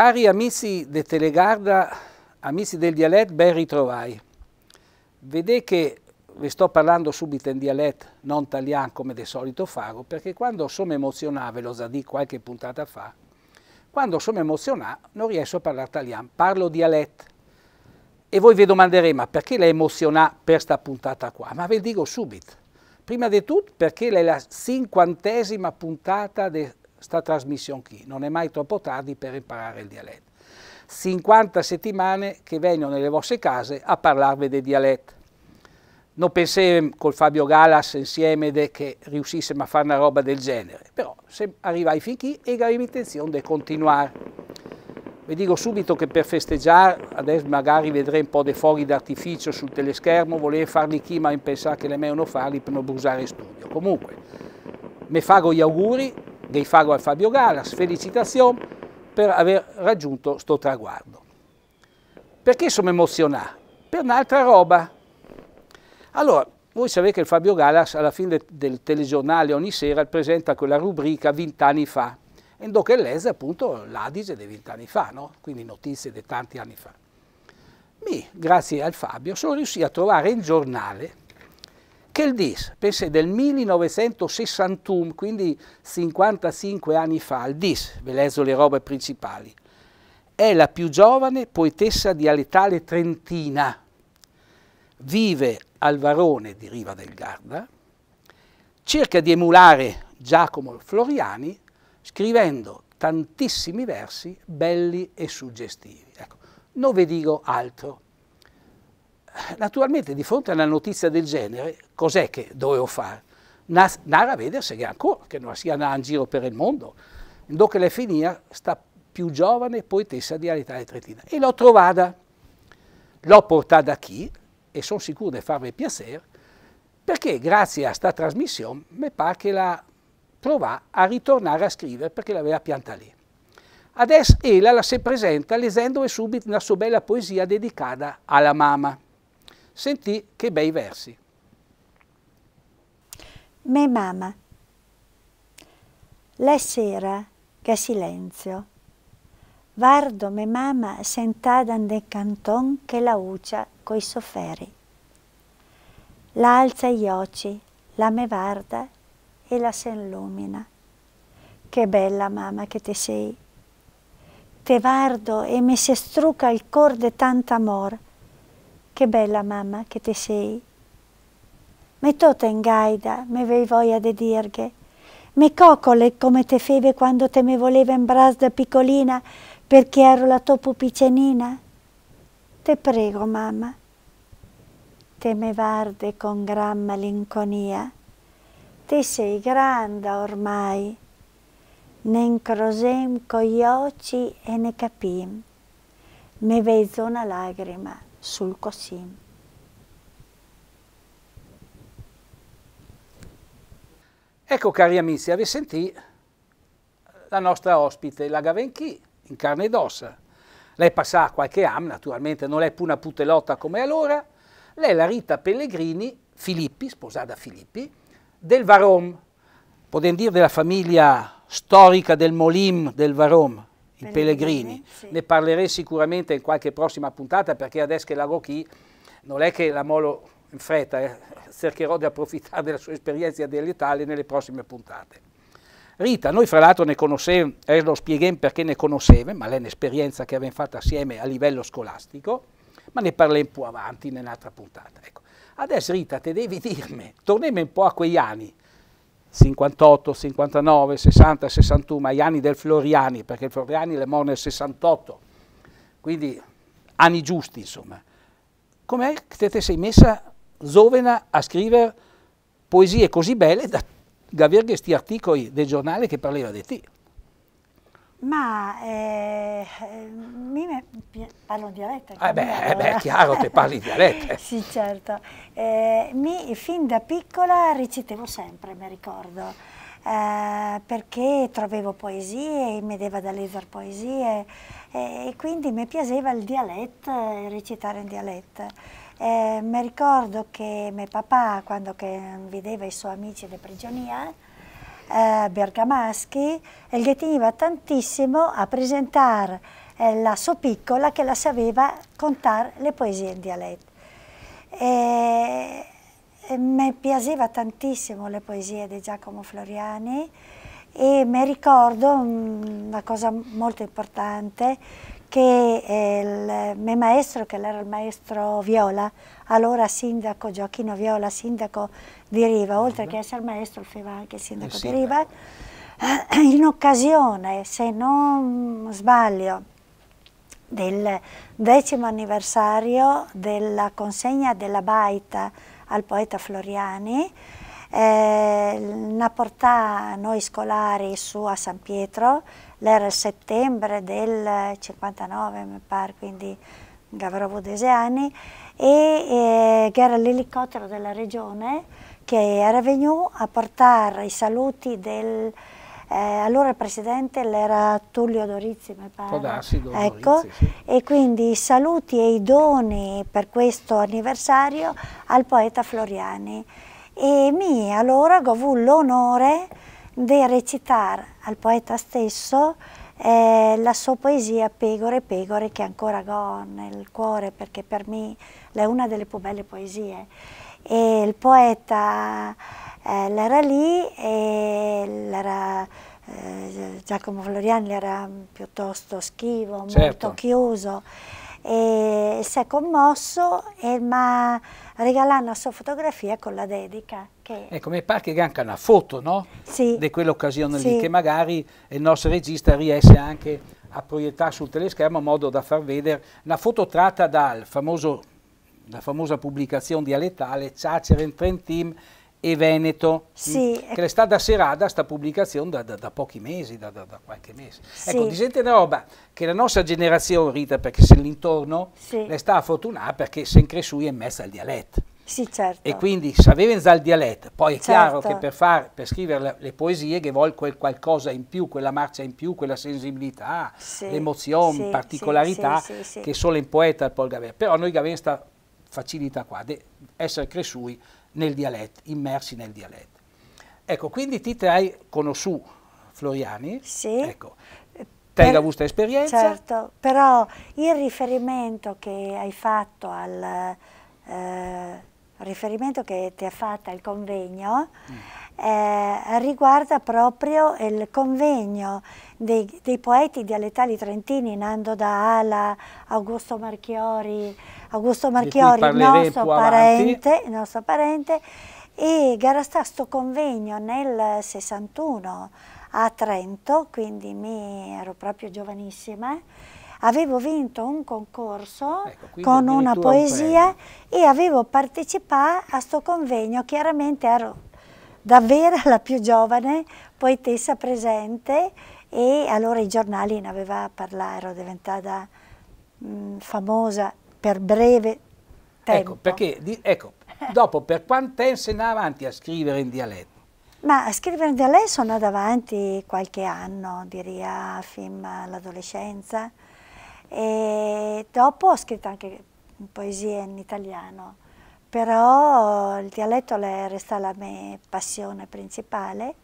Cari amici di Telegarda, amici del dialetto, ben ritrovai. Vedete che vi sto parlando subito in dialetto, non italiano come di solito fago, perché quando sono emozionato, ve lo già di qualche puntata fa, quando sono emozionato non riesco a parlare italiano, parlo dialetto. E voi vi domanderete, ma perché l'hai emozionato per questa puntata qua? Ma ve lo dico subito. Prima di tutto perché è la cinquantesima puntata del sta trasmissione qui, non è mai troppo tardi per imparare il dialetto. 50 settimane che vengo nelle vostre case a parlarvi del dialetto. Non pensavo col Fabio Galas insieme che riuscissimo a fare una roba del genere, però se arrivai fin qui e avevo intenzione di continuare. Vi dico subito che per festeggiare, adesso magari vedrei un po' dei fuochi d'artificio sul teleschermo, volevo farli chi, ma pensavo che le me non farli per non brusare in studio. Comunque, mi fago gli auguri, dei Faro al Fabio Galas, felicitazioni per aver raggiunto sto traguardo. Perché sono emozionato? Per un'altra roba. Allora, voi sapete che il Fabio Galas alla fine del, telegiornale ogni sera presenta quella rubrica vent'anni fa, e in che lese appunto l'Adige dei vent'anni fa, no? quindi notizie di tanti anni fa. Mi, grazie al Fabio, sono riuscito a trovare in giornale il DIS, pensi del 1961, quindi 55 anni fa, il DIS, ve leggo le robe principali, è la più giovane poetessa dialettale trentina, vive al Varone di Riva del Garda, cerca di emulare Giacomo Floriani scrivendo tantissimi versi belli e suggestivi. Ecco, non vi dico altro naturalmente di fronte a una notizia del genere, cos'è che dovevo fare? Andare a vedere se ancora, che non sia andava in giro per il mondo. Dopo che lei finì, sta più giovane poetessa di Alitalia Tretina. E l'ho trovata, l'ho portata da chi, e sono sicuro di farvi piacere, perché grazie a questa trasmissione mi pare che la trova a ritornare a scrivere perché l'aveva pianta lì. Adesso ella la si presenta leggendo subito una sua bella poesia dedicata alla mamma sentì che bei versi. Me mama. La sera, che silenzio. Vardo me mama sentada nel canton che la uccia coi sofferi. L'alza alza gli occhi, la me varda e la s'illumina. Che bella mamma che te sei. Te vardo e mi si struca il cor de tanto amor che bella mamma che te sei. Me to tota ten gaida, me vei voglia de dirghe. Me coccole come te feve quando te me voleva in bras da piccolina perché ero la tua pupicenina. Te prego, mamma. Te me varde con gran malinconia. Te sei granda ormai. Ne incrosem coi occhi e ne capim. Me vezzo una lagrima sul Qasim. Ecco cari amici, avete sentito la nostra ospite, la Gavenchi, in carne ed ossa. Lei passa qualche anno, naturalmente non è più una putelotta come allora, lei è la Rita Pellegrini, Filippi, sposata Filippi, del Varom, potendo dire della famiglia storica del Molim del Varom, i pellegrini. Sì. Ne parlerei sicuramente in qualche prossima puntata perché adesso che la Rocky non è che la molo in fretta, eh. cercherò di approfittare della sua esperienza dell'Italia nelle prossime puntate. Rita, noi fra l'altro ne conoscevamo, eh, lo spieghiamo perché ne conoscevamo, ma è un'esperienza che abbiamo fatto assieme a livello scolastico, ma ne parleremo più avanti in un'altra puntata. Ecco. Adesso Rita, te devi dirmi, torniamo un po' a quegli anni, 58, 59, 60, 61, ma gli anni del Floriani, perché il Floriani le morì nel 68, quindi anni giusti insomma. Com'è che te, sei messa giovane a scrivere poesie così belle da, da avere questi articoli del giornale che parlava di te? Ma eh, eh mi parlo dialetto. Eh beh, allora. Eh è chiaro che parli dialetto. sì, certo. Eh, mi, fin da piccola recitevo sempre, mi ricordo, eh, perché trovevo poesie, mi dava da leggere poesie e quindi mi piaceva il dialetto, eh, recitare in dialetto. mi ricordo che mio papà, quando mm, vedeva i suoi amici di prigionia, eh, bergamaschi e gli teneva tantissimo a presentare eh, la sua piccola che la sapeva contare le poesie in dialetto. E, e mi piaceva tantissimo le poesie di Giacomo Floriani e mi ricordo mm, una cosa molto importante che il mio maestro, che era il maestro Viola, allora sindaco Gioacchino Viola, sindaco di Riva, oltre che essere maestro, faceva anche sindaco eh, di Riva, in occasione, se non sbaglio, del decimo anniversario della consegna della baita al poeta Floriani, eh, una noi scolari su a San Pietro, l'era il settembre del 59 mi pare, quindi avrò avuto anni, e eh, era l'elicottero della regione che era venuto a portare i saluti del... Eh, allora il presidente era Tullio Dorizzi, mi pare. Podassi, ecco, Dorizzi, sì. Ecco. E quindi i saluti e i doni per questo anniversario al poeta Floriani e mi allora ho avuto l'onore di recitare al poeta stesso eh, la sua poesia Pegore, Pegore, che ancora ho nel cuore perché per me è una delle più belle poesie. E il poeta eh, era lì e era, eh, Giacomo Floriani era piuttosto schivo, certo. molto chiuso e si è commosso e mi ha regalato la sua fotografia con la dedica. Che... Ecco, mi pare che anche una foto, no? Sì. Di quell'occasione sì. lì, che magari il nostro regista riesce anche a proiettare sul teleschermo in modo da far vedere una foto tratta dalla famosa pubblicazione dialettale Caceren Trentin e Veneto, sì, mm. che le sta da serata sta pubblicazione da, da, da pochi mesi, da, da, qualche mese. Sì. Ecco, di gente da roba che la nostra generazione, Rita, perché se l'intorno, sì. le sta a fortuna perché se cresciuti è messa al dialetto. Sì, certo. E quindi sapevano già il dialetto, poi è certo. chiaro che per, far, per scrivere le, le, poesie che vuole quel qualcosa in più, quella marcia in più, quella sensibilità, sì, l'emozione, sì, particolarità che solo in poeta può avere. Però noi abbiamo questa facilità qua di essere cresciuti nel dialetto, immersi nel dialetto. Ecco, quindi ti hai conosciuto Floriani, sì. ecco, te hai avuto esperienza. Certo, però il riferimento che hai fatto al... Eh, riferimento che ti ha fatto il convegno mm. eh, riguarda proprio il convegno dei, dei, poeti dialettali trentini, Nando Daala, Augusto Marchiori, Augusto Marchiori, nostro parente, nostro parente, e Garastà stato questo convegno nel 61 a Trento, quindi mi ero proprio giovanissima, avevo vinto un concorso ecco, con una poesia un e avevo partecipato a questo convegno, chiaramente ero davvero la più giovane poetessa presente e allora i giornali ne avevano parlato, ero diventata mh, mm, famosa per breve ecco, tempo. Ecco, perché, di, ecco, dopo per quanto tempo sei avanti a scrivere in dialetto? Ma a scrivere in dialetto sono andata avanti qualche anno, diria, fin all'adolescenza. E dopo ho scritto anche poesie in italiano, però il dialetto resta la mia passione principale.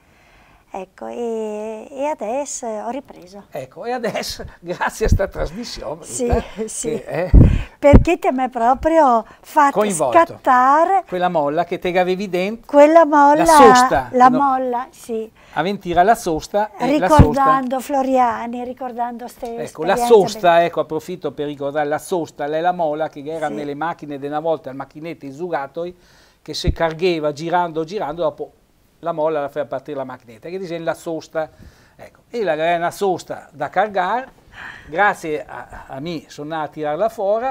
Ecco, e, e, adesso eh, ho ripreso. Ecco, e adesso, grazie a questa trasmissione, sì, eh, sì. Che, eh, perché ti ha proprio fatto coinvolto. scattare quella molla che te avevi dentro. Quella molla, la sosta. La no, molla, sì. A Ventira la sosta. Ricordando la sosta. Floriani, ricordando ste Ecco, la sosta, ecco, approfitto per ricordare, la sosta è la molla che era sì. nelle macchine di una volta, il macchinetto isurato, che si cargheva girando, girando, dopo la molla la fa partire la macchinetta che dice la sosta. Ecco, e la grana sosta da caricare, grazie a, a me sono andato a tirarla fuori,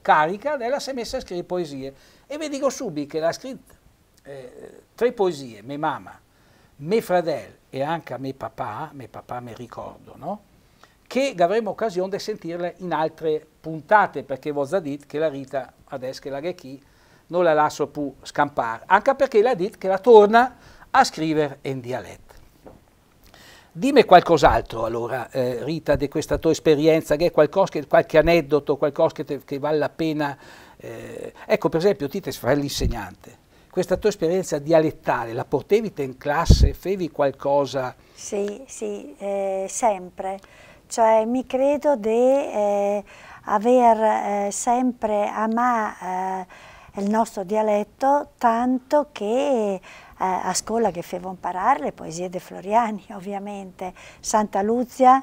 carica, lei la si è messa a scrivere poesie. E vi dico subito che l'ha scritta eh, tre poesie, me mamma, me fratello e anche me papà, me papà mi ricordo, no? che avremo occasione di sentirle in altre puntate, perché voi dite che la Rita adesso che la chi non la lascio più scampare, anche perché la dit che la torna a scrivere in dialetto. Dimmi qualcos'altro allora, eh, Rita, di questa tua esperienza, che è qualche, qualche aneddoto, qualcosa che, te, che vale la pena. Eh. Ecco, per esempio, ti te fai l'insegnante. Questa tua esperienza dialettale, la portevi te in classe, fevi qualcosa? Sì, sì, eh, sempre. Cioè, mi credo di eh, aver eh, sempre amato eh, il nostro dialetto, tanto che eh, a scuola che fevo imparare le poesie di Floriani, ovviamente, Santa Luzia,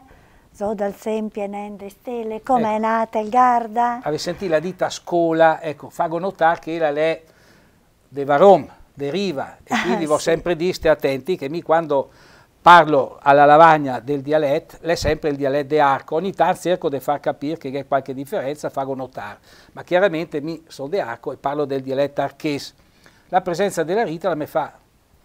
Zodal Sempie, Nende Stelle, come è ecco. nata il Garda. Avete sentito la dita scuola, ecco, fago notare che la le de Varom deriva, e ah, quindi ah, sì. sempre di stare attenti che mi quando parlo alla lavagna del dialetto, è sempre il dialetto di Arco, ogni tanto cerco di far capire che c'è qualche differenza, farlo notare, ma chiaramente mi sono di Arco e parlo del dialetto archese. La presenza della rita mi fa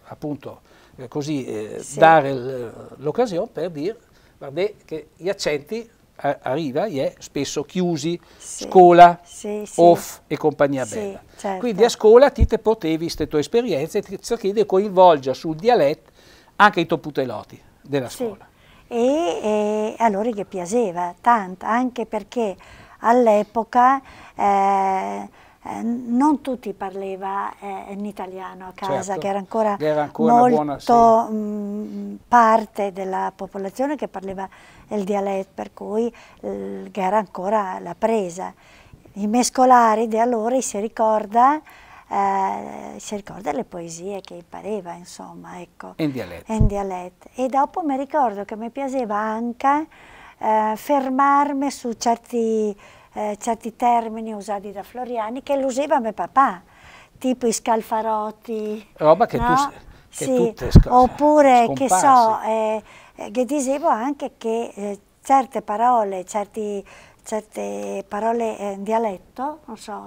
appunto eh, così eh, sì. dare l'occasione per dire guardate, che gli accenti arriva e è spesso chiusi, sì, scuola, sì, sì. off e compagnia bella. Certo. Quindi a scuola ti te potevi, queste tue esperienze, cerchi di coinvolgere sul dialetto anche i toputeloti della scuola. Sì. E, e a loro gli piaceva tanto, anche perché all'epoca eh, eh non tutti parlavano eh, in italiano a casa, certo, che era ancora, era ancora molto mh, mm, parte della popolazione che parlava il dialetto, per cui eh, era ancora la presa. I mescolari di allora si ricorda eh, si ricorda le poesie che impareva, insomma, ecco. In dialetto. In dialetto. E dopo mi ricordo che mi piaceva anche eh, fermarmi su certi, eh, certi, termini usati da Floriani che lo usava mio papà, tipo i scalfarotti. Roba che no? tu... Che sì, oppure scomparsi. che so, eh, eh, che dicevo anche che eh, certe parole, certi certe parole in dialetto, non so,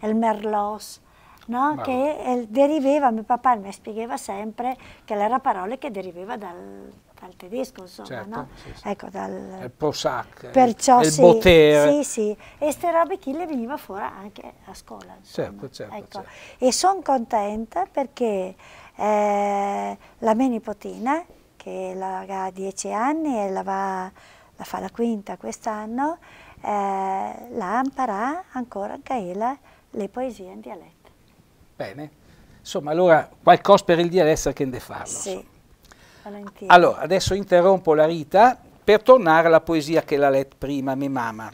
il merlos, no? che eh, deriveva, mio papà mi spiegava sempre che era parole che derivava dal, dal tedesco, insomma, certo, no? sì, sì. Ecco, dal... Il Prosac, Perciò, il, sì, il botere. Sì, sì, e queste robe chi le veniva fuori anche a scuola, certo, certo, ecco. certo, E sono contenta perché eh, la mia nipotina, che ha dieci anni e la, va, la fa la quinta quest'anno, eh, la impara ancora anche ella le poesie in dialetto. Bene. Insomma, allora qualcosa per il dire adesso che ne farlo. Sì. Allora, adesso interrompo la Rita per tornare alla poesia che l'ha letta prima, mia mamma.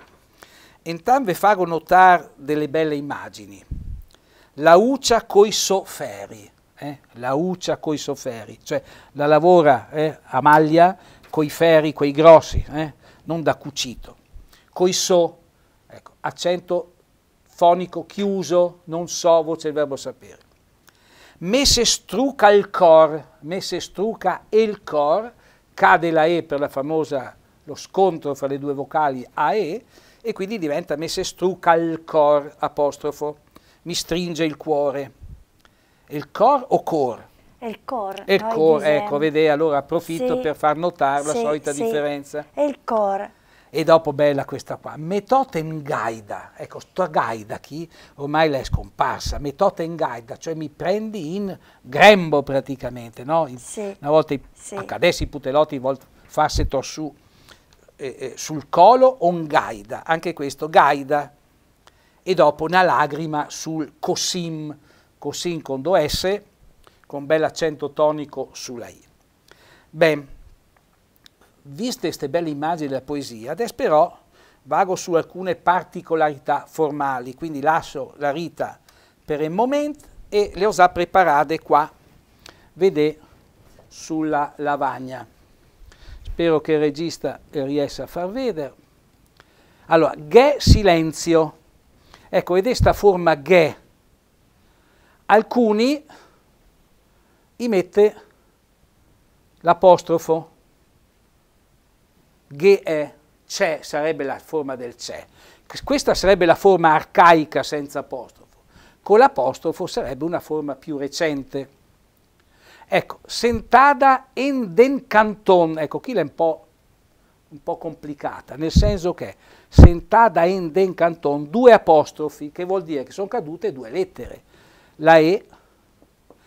Entrambe farò notare delle belle immagini. La uccia coi sofferi, eh? la uccia coi sofferi, cioè la lavora eh, a maglia coi feri, quei grossi, eh? non da cucito. Coi so, ecco, accento fonico chiuso, non so, voce del verbo sapere. Messe struca il cor, messe se struca il cor, cade la E per la famosa, lo scontro fra le due vocali A E, e quindi diventa messe struca il cor, apostrofo, mi stringe il cuore. Il cor o cor? Il cor. Il cor, ecco, vede, allora approfitto sì, per far notare la sì, solita sì. differenza. Il cor. E dopo bella questa qua, Metotem Gaida, ecco sta Gaida chi ormai l'è scomparsa, Metotem Gaida, cioè mi prendi in grembo praticamente, no? sì. Una volta sì. accadesse i putelotti, vol farse torsù eh, eh, sul colo, on Gaida, anche questo, Gaida, e dopo una lacrima sul Cosim, Cosim con do S, con bell'accento tonico sulla I. Bene viste queste belle immagini della poesia, adesso però vago su alcune particolarità formali, quindi lascio la Rita per il momento e le ho già preparate qua, vedete, sulla lavagna. Spero che il regista riesca a far vedere. Allora, ghe silenzio. Ecco, vedete questa forma ghe. Alcuni i mette l'apostrofo, Ghe è, eh, c'è sarebbe la forma del c'è. Questa sarebbe la forma arcaica senza apostrofo. Con l'apostrofo sarebbe una forma più recente. Ecco, sentada en den canton, ecco, qui l'è un po', un po' complicata, nel senso che sentada en den canton, due apostrofi, che vuol dire che sono cadute due lettere. La E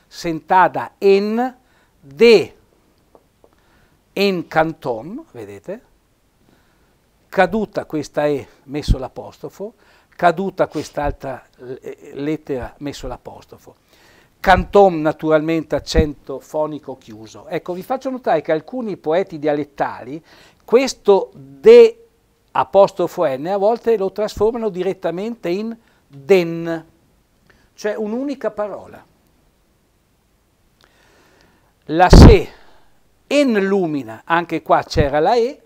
sentada en de en canton, vedete? caduta questa E messo l'apostrofo, caduta quest'altra eh, lettera messo l'apostrofo. Cantom naturalmente accento fonico chiuso. Ecco, vi faccio notare che alcuni poeti dialettali questo de apostrofo n a volte lo trasformano direttamente in den, cioè un'unica parola. La se en lumina, anche qua c'era la e,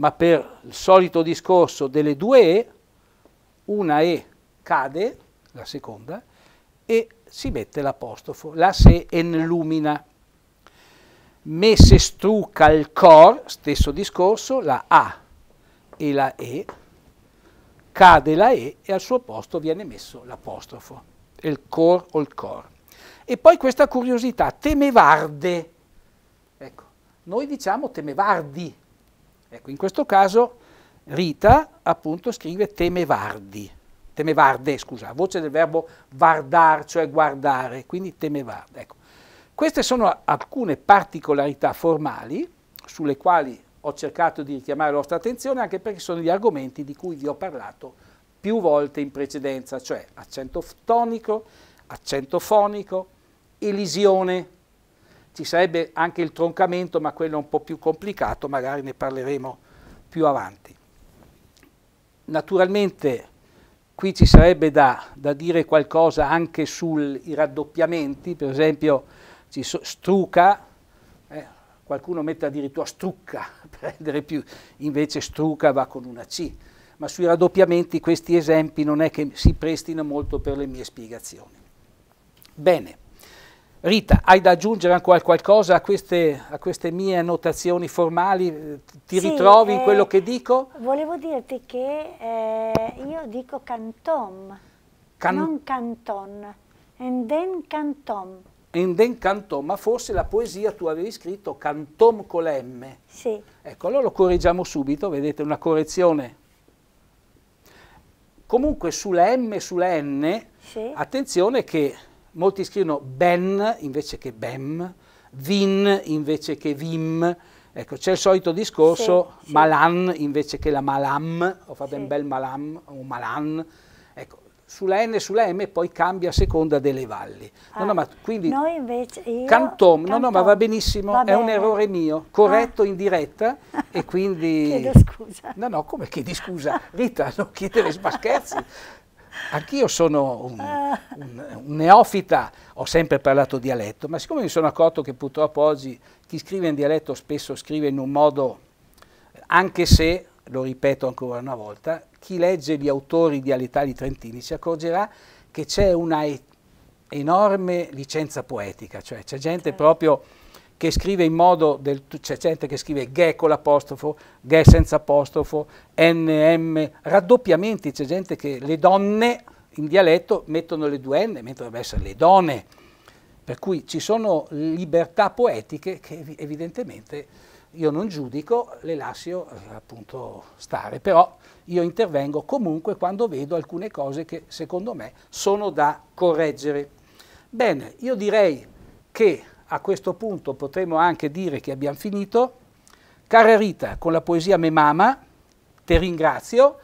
ma per il solito discorso delle due E, una E cade, la seconda, e si mette l'apostrofo, la se enlumina. Me se struca il cor, stesso discorso, la A e la E, cade la E e al suo posto viene messo l'apostrofo, il cor o il cor. E poi questa curiosità, temevarde, ecco, noi diciamo temevardi, Ecco, in questo caso Rita appunto scrive temevardi, temevarde, scusa, voce del verbo vardar, cioè guardare, quindi temevarde. Ecco. Queste sono alcune particolarità formali sulle quali ho cercato di richiamare la vostra attenzione anche perché sono gli argomenti di cui vi ho parlato più volte in precedenza, cioè accento tonico, accento fonico, elisione, ci sarebbe anche il troncamento, ma quello è un po' più complicato, magari ne parleremo più avanti. Naturalmente qui ci sarebbe da, da dire qualcosa anche sui raddoppiamenti, per esempio ci so, struca, eh, qualcuno mette addirittura strucca per rendere più, invece struca va con una C, ma sui raddoppiamenti questi esempi non è che si prestino molto per le mie spiegazioni. Bene. Rita, hai da aggiungere ancora qualcosa a queste, a queste mie annotazioni formali? Eh, ti sì, ritrovi eh, in quello eh, che dico? Volevo dirti che eh, io dico cantom, Can non canton, enden cantom. Enden cantom, ma forse la poesia tu avevi scritto cantom con la M. Sì. Ecco, allora lo correggiamo subito, vedete una correzione. Comunque sulla M e sulla N, sì. attenzione che Molti scrivono ben invece che bem, vin invece che vim. Ecco, c'è il solito discorso, sì, malan sì. invece che la malam, o fa ben sì. bel malam o malan. Ecco, sulla N e sulla M poi cambia a seconda delle valli. Ah, no, no, ah, ma quindi noi invece io, cantom, cantom, no, no, ma va benissimo, va è un errore mio, corretto ah. in diretta e quindi... chiedo scusa. No, no, come chiedi scusa? Rita, non chiedere, ma scherzi. Anch'io sono un, ah. un, un, neofita, ho sempre parlato dialetto, ma siccome mi sono accorto che purtroppo oggi chi scrive in dialetto spesso scrive in un modo, anche se, lo ripeto ancora una volta, chi legge gli autori dialettali trentini si accorgerà che c'è una enorme licenza poetica, cioè c'è gente ah. proprio che scrive in modo del c'è gente che scrive ghe con l'apostrofo, ghe senza apostrofo, nm, raddoppiamenti, c'è gente che le donne in dialetto mettono le due n, mentre dovrebbe essere le donne. Per cui ci sono libertà poetiche che evidentemente io non giudico, le lascio eh, appunto stare, però io intervengo comunque quando vedo alcune cose che secondo me sono da correggere. Bene, io direi che a questo punto potremmo anche dire che abbiamo finito. Cara Rita, con la poesia Me Mama, ti ringrazio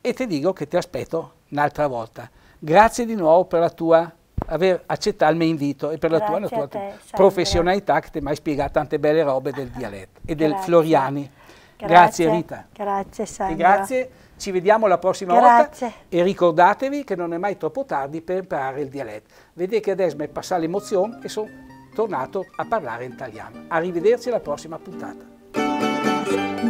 e ti dico che ti aspetto un'altra volta. Grazie di nuovo per la tua aver accettato il mio invito e per la tua, tua te, professionalità che ti hai mai spiegato tante belle robe del dialetto e del grazie. Floriani. Grazie, grazie, Rita. Grazie Sandro. grazie, ci vediamo la prossima grazie. volta e ricordatevi che non è mai troppo tardi per imparare il dialetto. Vedete che adesso mi è passata l'emozione e sono tornato a parlare in italiano. Arrivederci alla prossima puntata.